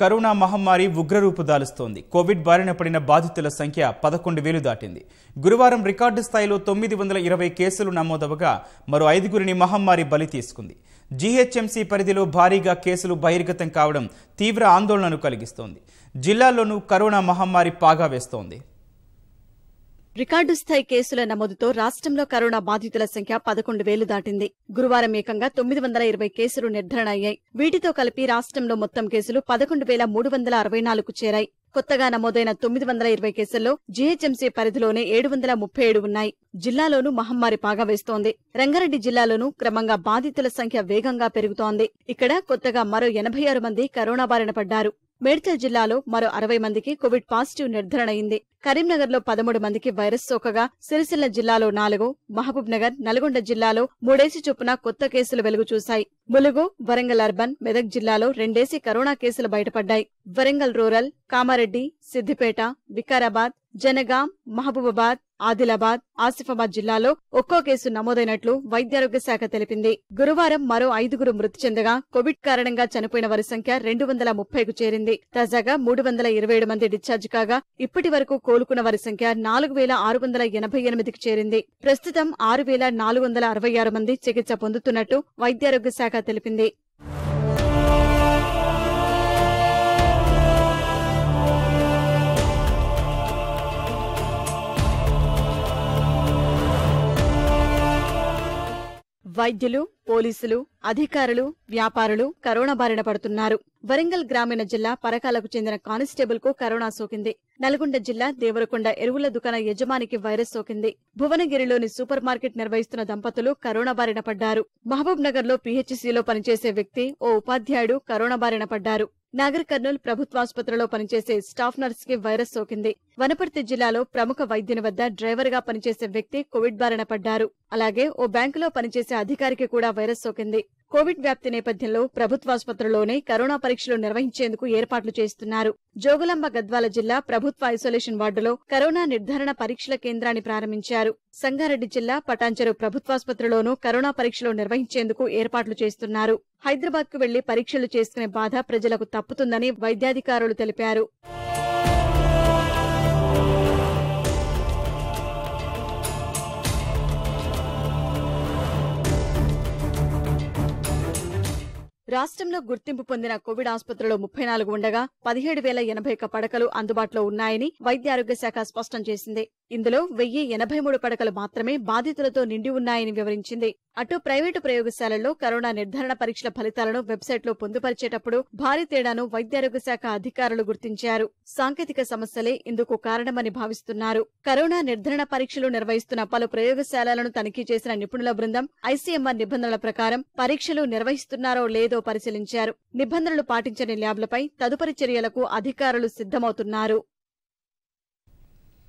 corona మహమ్మారి ఉగ్రరూపు దాలుస్తోంది Covid బారిన పడిన బాధితుల సంఖ్య పదకొండు వేలు దాటింది గురువారం రికార్డు స్థాయిలో తొమ్మిది వందల ఇరవై కేసులు నమోదవగా మరో ఐదుగురిని మహమ్మారి బలి తీసుకుంది జీహెచ్ఎంసీ పరిధిలో భారీగా కేసులు బహిర్గతం కావడం తీవ్ర ఆందోళనను కలిగిస్తోంది జిల్లాలోనూ కరోనా మహమ్మారి పాగా వేస్తోంది రికార్డు స్థాయి కేసుల నమోదుతో రాష్ట్రంలో కరోనా బాధితుల సంఖ్య పదకొండు వేలు దాటింది గురువారం ఏకంగా తొమ్మిది వందల ఇరవై కేసులు నిర్ధారణ అయ్యాయి వీటితో కలిపి రాష్ట్రంలో మొత్తం కేసులు పదకొండు వేల మూడు వందల అరవై నాలుగు చేరాయి కొత్తగా నమోదైన తొమ్మిది వందల ఇరవై కేసుల్లో జీహెచ్ఎంసీ పరిధిలోనే ఏడు వందల ముప్పై ఏడు ఉన్నాయి జిల్లాలోనూ మహమ్మారి పాగా వేస్తోంది రంగారెడ్డి జిల్లాలోనూ క్రమంగా బాధితుల సంఖ్య వేగంగా పెరుగుతోంది ఇక్కడ కొత్తగా మరో ఎనభై ఆరు మంది కరోనా బారిన పడ్డారు మేడ్చల్ జిల్లాలో మరో అరవై మందికి కోవిడ్ పాజిటివ్ నిర్ధారణ అయింది కరీంనగర్ లో పదమూడు మందికి వైరస్ సోకగా సిరిసిల్ల జిల్లాలో నాలుగు మహబూబ్ నగర్ నల్గొండ జిల్లాలో మూడేసి చొప్పున కొత్త కేసులు వెలుగు చూశాయి ములుగు వరంగల్ అర్బన్ మెదక్ జిల్లాలో రెండేసి కరోనా కేసులు బయటపడ్డాయి వరంగల్ రూరల్ కామారెడ్డి సిద్దిపేట వికారాబాద్ జనగాం మహబూబాబాద్ ఆదిలాబాద్ ఆసిఫాబాద్ జిల్లాలో ఒక్కో కేసు నమోదైనట్లు వైద్యారోగ్య శాఖ తెలిపింది గురువారం మరో ఐదుగురు మృతి చెందగా కోవిడ్ కారణంగా చనిపోయిన వారి సంఖ్య రెండు వందల ముప్పైకు చేరింది తాజాగా మూడు వందల ఇరవై ఏడు మంది డిశ్చార్జ్ కాగా ఇప్పటి వరకు కోలుకున్న వారి సంఖ్య నాలుగు వేల ఆరు వందల ఎనభై ఎనిమిదికి చేరింది ప్రస్తుతం ఆరు వేల నాలుగు వందల అరవై ఆరు మంది చికిత్స పొందుతున్నట్టు వైద్యారోగ్య శాఖ తెలిపింది వైద్యులు పోలీసులు అధికారులు వ్యాపారులు కరోనా బారిన పడుతున్నారు వరంగల్ గ్రామీణ జిల్లా పరకాలకు చెందిన కానిస్టేబుల్ కు కరోనా సోకింది నల్గొండ జిల్లా దేవరకొండ ఎరువుల దుకాణ యజమానికి వైరస్ సోకింది భువనగిరిలోని సూపర్ మార్కెట్ నిర్వహిస్తున్న దంపతులు కరోనా బారిన పడ్డారు మహబూబ్ నగర్ లో పీహెచ్సీలో పనిచేసే వ్యక్తి ఓ ఉపాధ్యాయుడు కరోనా బారిన పడ్డారు నాగర్ కర్నూలు ప్రభుత్వాసుపత్రిలో పనిచేసే స్టాఫ్ నర్స్ కి వైరస్ సోకింది వనపర్తి జిల్లాలో ప్రముఖ వైద్యుని వద్ద డ్రైవర్ గా పనిచేసే వ్యక్తి కోవిడ్ బారిన పడ్డారు అలాగే ఓ బ్యాంకులో పనిచేసే అధికారికి కూడా వైరస్ సోకింది కోవిడ్ వ్యాప్తి నేపథ్యంలో ప్రభుత్వాసుపత్రిలోనే కరోనా పరీక్షలు నిర్వహించేందుకు ఏర్పాట్లు చేస్తున్నారు జోగులాంబ గద్వాల జిల్లా ప్రభుత్వ ఐసోలేషన్ వార్డులో కరోనా నిర్ధారణ పరీక్షల కేంద్రాన్ని ప్రారంభించారు సంగారెడ్డి జిల్లా పటాంచెరు ప్రభుత్వాసుపత్రిలోనూ కరోనా పరీక్షలు నిర్వహించేందుకు ఏర్పాట్లు చేస్తున్నారు హైదరాబాద్కు వెళ్లి పరీక్షలు చేసుకునే బాధ ప్రజలకు తప్పుతుందని వైద్యాధికారులు తెలిపారు రాష్ట్రంలో గుర్తింపు పొందిన కోవిడ్ ఆసుపత్రులు ముప్పై నాలుగు ఉండగా పదిహేడు వేల ఎనభై ఒక్క పడకలు అందుబాటులో ఉన్నాయని వైద్య ఆరోగ్య శాఖ స్పష్టం చేసింది ఇందులో వెయ్యి ఎనభై మూడు పడకలు మాత్రమే బాధితులతో నిండి ఉన్నాయని వివరించింది అటు ప్రైవేటు ప్రయోగశాలల్లో కరోనా నిర్ధారణ పరీక్షల ఫలితాలను వెబ్సైట్లో పొందుపరిచేటప్పుడు భారీ తేడాను వైద్యారోగ్య శాఖ అధికారులు గుర్తించారు సాంకేతిక సమస్యలే ఇందుకు కారణమని భావిస్తున్నారు కరోనా నిర్ధారణ పరీక్షలు నిర్వహిస్తున్న పలు ప్రయోగశాలలను తనిఖీ చేసిన నిపుణుల బృందం ఐసీఎంఆర్ నిబంధనల ప్రకారం పరీక్షలు నిర్వహిస్తున్నారో లేదో పరిశీలించారు నిబంధనలు పాటించని ల్యాబ్లపై తదుపరి చర్యలకు అధికారులు సిద్దమవుతున్నారు